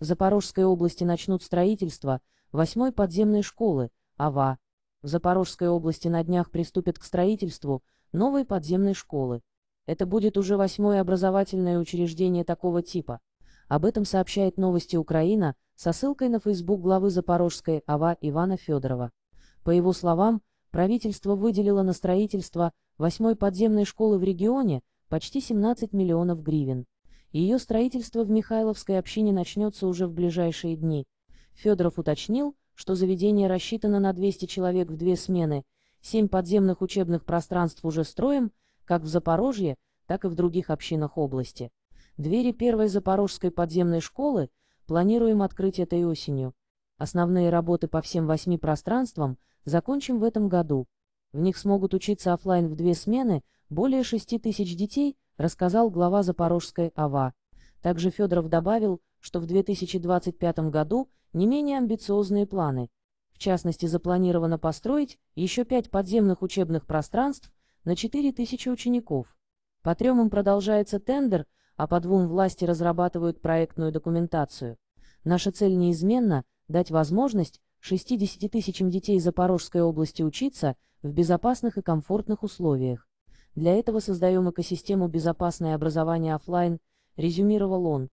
В Запорожской области начнут строительство восьмой подземной школы, АВА. В Запорожской области на днях приступят к строительству новой подземной школы. Это будет уже восьмое образовательное учреждение такого типа. Об этом сообщает новости Украина со ссылкой на Facebook главы Запорожской АВА Ивана Федорова. По его словам, правительство выделило на строительство восьмой подземной школы в регионе почти 17 миллионов гривен. Ее строительство в Михайловской общине начнется уже в ближайшие дни. Федоров уточнил, что заведение рассчитано на 200 человек в две смены, семь подземных учебных пространств уже строим, как в Запорожье, так и в других общинах области. Двери первой запорожской подземной школы планируем открыть этой осенью. Основные работы по всем восьми пространствам закончим в этом году. В них смогут учиться офлайн в две смены более 6 тысяч детей, рассказал глава Запорожской АВА. Также Федоров добавил, что в 2025 году не менее амбициозные планы. В частности, запланировано построить еще пять подземных учебных пространств на 4000 учеников. По трем им продолжается тендер, а по двум власти разрабатывают проектную документацию. Наша цель неизменна – дать возможность 60 тысячам детей Запорожской области учиться в безопасных и комфортных условиях. Для этого создаем экосистему безопасное образование офлайн, резюмировал он.